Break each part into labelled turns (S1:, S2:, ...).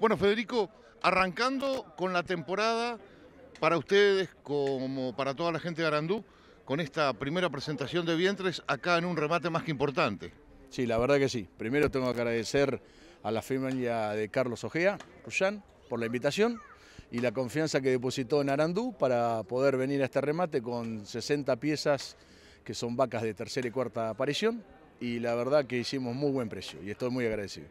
S1: Bueno, Federico, arrancando con la temporada para ustedes como para toda la gente de Arandú, con esta primera presentación de vientres acá en un remate más que importante. Sí, la verdad que sí. Primero tengo que agradecer a la familia de Carlos
S2: Ojea, Ruyán, por la invitación y la confianza que depositó en Arandú para poder venir a este remate con 60 piezas que son vacas de tercera y cuarta aparición
S1: y la verdad que hicimos muy buen precio y estoy muy agradecido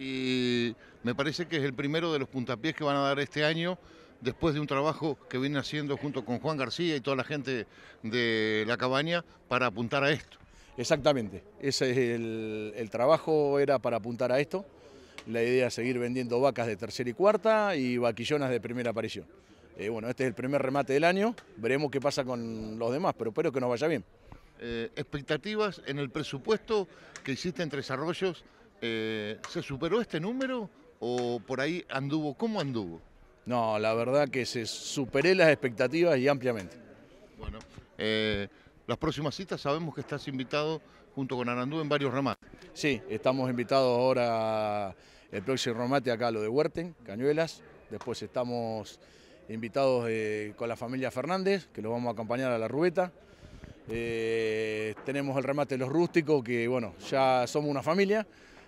S1: y me parece que es el primero de los puntapiés que van a dar este año después de un trabajo que viene haciendo junto con Juan García y toda la gente de la cabaña para apuntar a esto. Exactamente,
S2: ese el, trabajo era para apuntar a esto. La idea es seguir vendiendo vacas de tercera y cuarta y vaquillonas de primera aparición. Eh, bueno, este es el primer remate del año,
S1: veremos qué pasa con los demás, pero
S2: espero que nos vaya bien.
S1: Eh, expectativas en el presupuesto que hiciste en Tres eh, ¿Se superó este número o por ahí anduvo? ¿Cómo anduvo? No, la verdad que se superé las expectativas y ampliamente. Bueno, eh, las próximas citas sabemos que estás invitado junto con Arandú en varios remates. Sí, estamos invitados ahora el próximo remate acá, lo
S2: de Huerten, Cañuelas. Después estamos invitados eh, con la familia Fernández, que los vamos a acompañar a la rubeta. tenemos el remate de los rústicos, que bueno, ya somos una familia.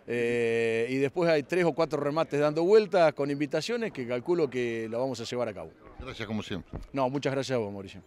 S2: Eh, y después hay tres o cuatro remates dando vueltas con invitaciones que calculo que lo vamos a llevar a cabo.
S1: Gracias como siempre.
S2: No, muchas gracias a vos, Mauricio.